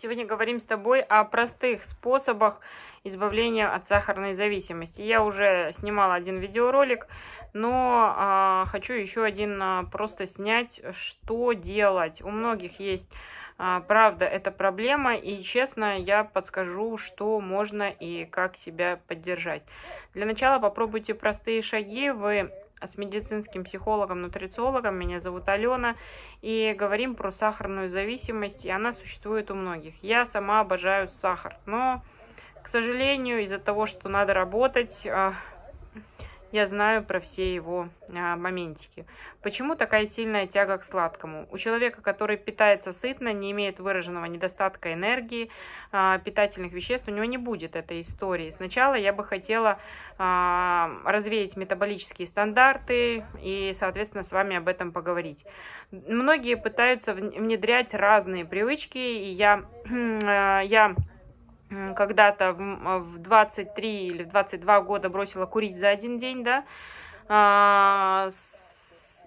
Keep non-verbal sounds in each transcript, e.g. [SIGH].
Сегодня говорим с тобой о простых способах избавления от сахарной зависимости. Я уже снимала один видеоролик, но а, хочу еще один а, просто снять, что делать. У многих есть, а, правда, эта проблема, и честно я подскажу, что можно и как себя поддержать. Для начала попробуйте простые шаги, вы с медицинским психологом-нутрициологом. Меня зовут Алена. И говорим про сахарную зависимость. И она существует у многих. Я сама обожаю сахар. Но, к сожалению, из-за того, что надо работать а, я знаю про все его а, моментики. Почему такая сильная тяга к сладкому? У человека, который питается сытно, не имеет выраженного недостатка энергии, а, питательных веществ, у него не будет этой истории. Сначала я бы хотела а, развеять метаболические стандарты и, соответственно, с вами об этом поговорить. Многие пытаются внедрять разные привычки, и я, [CLEARS THROAT] а, я когда-то в 23 а, или в 22 года бросила курить за один день, да, а,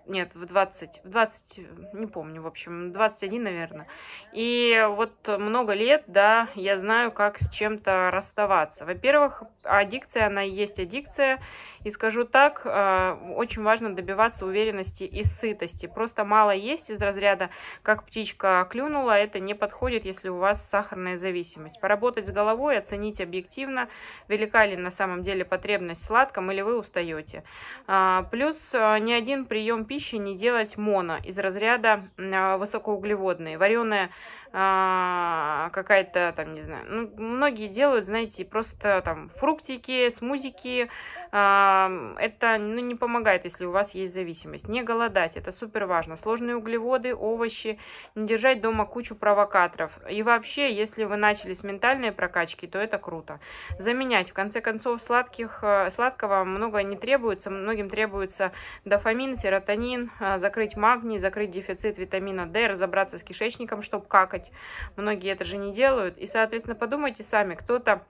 нет, в 20, в 20, э, не помню, в общем, 21, наверное. И вот много лет, да, я знаю, как с чем-то расставаться. Во-первых, аддикция, она и есть аддикция. И скажу так, э, очень важно добиваться уверенности и сытости. Просто мало есть из разряда, как птичка клюнула, это не подходит, если у вас сахарная зависимость. Поработать с головой, оценить объективно, велика ли на самом деле потребность в сладком или вы устаете. А, плюс э, ни один прием пищи не делать моно из разряда а, высокоуглеводные. Вареная а, какая-то там, не знаю, ну, многие делают, знаете, просто там фруктики, смузики, это ну, не помогает, если у вас есть зависимость. Не голодать, это супер важно. Сложные углеводы, овощи, не держать дома кучу провокаторов. И вообще, если вы начали с ментальной прокачки, то это круто. Заменять, в конце концов, сладких, э, сладкого много не требуется. Многим требуется дофамин, серотонин, э, закрыть магний, закрыть дефицит витамина D, разобраться с кишечником, чтобы какать. Многие это же не делают. И, соответственно, подумайте сами, кто-то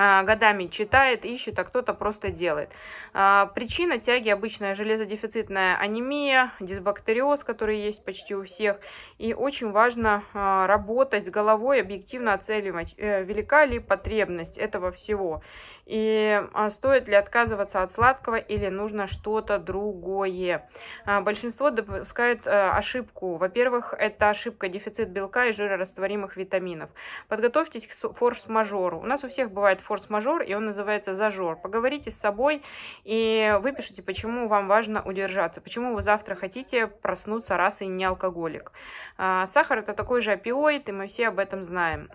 а, годами читает, ищет, а кто-то просто делает. А, причина тяги обычная железодефицитная анемия, дисбактериоз, который есть почти у всех. И очень важно а, работать с головой, объективно оценивать, э, велика ли потребность этого всего и а, стоит ли отказываться от сладкого или нужно что-то другое. А, большинство допускает э, ошибку. Во-первых, это ошибка дефицит белка и жирорастворимых витаминов. Подготовьтесь к форс-мажору. У нас у всех бывает форс-мажор, и он называется зажор. Поговорите с собой и выпишите, почему вам важно удержаться, почему вы завтра хотите проснуться раз и не алкоголик. А, сахар это такой же опиоид, и мы все об этом знаем.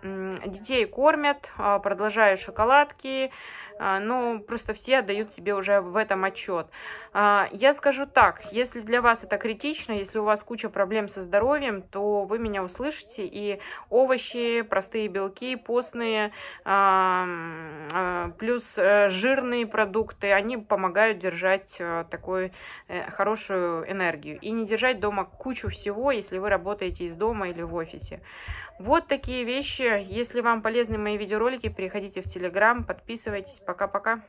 Детей кормят, продолжают шоколадки, а, ну просто все дают себе уже в этом отчет. А, я скажу так, если для вас это критично, если у вас куча проблем со здоровьем, то вы меня услышите, и овощи, простые белки, постные, а, а, плюс э, жирные продукты, они помогают держать э, такую э, хорошую энергию. И не держать дома кучу всего, если вы работаете из дома или в офисе. Вот такие вещи. Если вам полезны мои видеоролики, переходите в Телеграм, подписывайтесь. Пока-пока.